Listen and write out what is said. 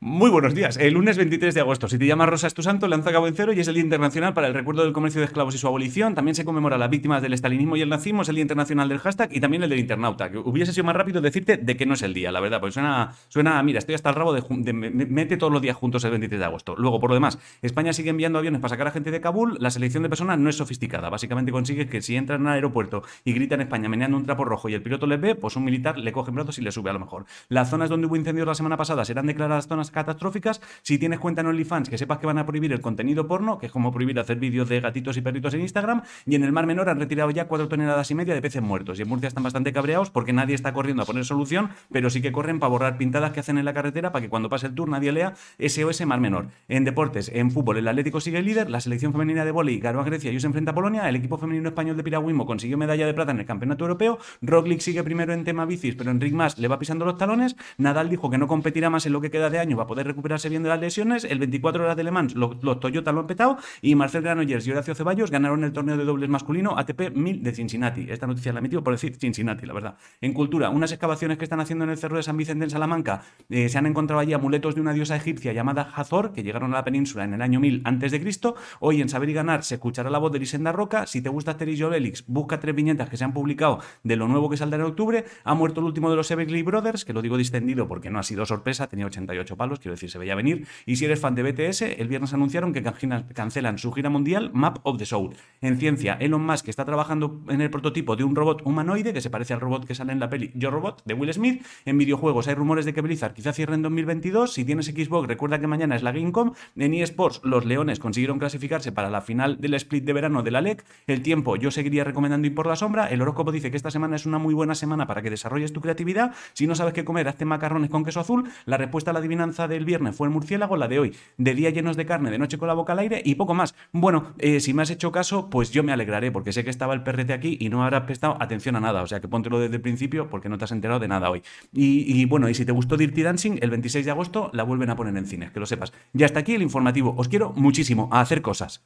Muy buenos días. El lunes 23 de agosto, si te llamas Rosa tu Santo, lanza cabo en cero y es el Día Internacional para el Recuerdo del Comercio de Esclavos y su abolición. También se conmemora a las víctimas del estalinismo y el nazismo, es el Día Internacional del Hashtag y también el del internauta. Que hubiese sido más rápido decirte de que no es el día, la verdad, porque suena, suena mira, estoy hasta el rabo de, mete todos los días juntos el 23 de agosto. Luego, por lo demás, España sigue enviando aviones para sacar a gente de Kabul, la selección de personas no es sofisticada. Básicamente consigue que si entran al aeropuerto y gritan España meneando un trapo rojo y el piloto les ve, pues un militar le coge en brazos y le sube a lo mejor. Las zonas donde hubo incendios la semana pasada serán declaradas zonas catastróficas. Si tienes cuenta en OnlyFans, que sepas que van a prohibir el contenido porno, que es como prohibir hacer vídeos de gatitos y perritos en Instagram. Y en el Mar Menor han retirado ya cuatro toneladas y media de peces muertos. Y en Murcia están bastante cabreados porque nadie está corriendo a poner solución, pero sí que corren para borrar pintadas que hacen en la carretera para que cuando pase el tour nadie lea SOS Mar Menor. En deportes, en fútbol, el Atlético sigue líder, la selección femenina de volei ganó a Grecia y hoy se enfrenta a Polonia, el equipo femenino español de piragüismo consiguió medalla de plata en el campeonato europeo, Roglic sigue primero en tema bicis, pero Enric Mas le va pisando los talones, Nadal dijo que no competirá más en lo que queda de año va a poder recuperarse bien de las lesiones. El 24 horas de Le Mans, los, Toyota lo han petado y Marcel Granollers y Horacio Ceballos ganaron el torneo de dobles masculino ATP 1000 de Cincinnati. Esta noticia la he metido por decir Cincinnati, la verdad. En cultura, unas excavaciones que están haciendo en el cerro de San Vicente en Salamanca, eh, se han encontrado allí amuletos de una diosa egipcia llamada Hazor, que llegaron a la península en el año 1000 a.C. Hoy en Saber y Ganar se escuchará la voz de Lisenda Roca. Si te gusta Asterix y busca tres viñetas que se han publicado de lo nuevo que saldrá en octubre. Ha muerto el último de los Everly Brothers, que lo digo distendido porque no ha sido sorpresa, tenía 88 palos quiero decir, se veía venir. Y si eres fan de BTS, el viernes anunciaron que cancelan su gira mundial Map of the Soul. En ciencia, Elon Musk está trabajando en el prototipo de un robot humanoide que se parece al robot que sale en la peli Yo Robot de Will Smith. En videojuegos hay rumores de que Blizzard quizá cierre en 2022. Si tienes Xbox, recuerda que mañana es la Gamecom. En eSports, los Leones consiguieron clasificarse para la final del split de verano de la LEC. El tiempo, yo seguiría recomendando ir por la sombra. El horóscopo dice que esta semana es una muy buena semana para que desarrolles tu creatividad. Si no sabes qué comer, hazte macarrones con queso azul. La respuesta a la adivinanza del viernes fue el murciélago, la de hoy, de día llenos de carne, de noche con la boca al aire y poco más. Bueno, eh, si me has hecho caso, pues yo me alegraré, porque sé que estaba el perrete aquí y no habrás prestado atención a nada. O sea que póntelo desde el principio porque no te has enterado de nada hoy. Y, y bueno, y si te gustó Dirty Dancing, el 26 de agosto la vuelven a poner en cine, que lo sepas. Y hasta aquí el informativo. Os quiero muchísimo a hacer cosas.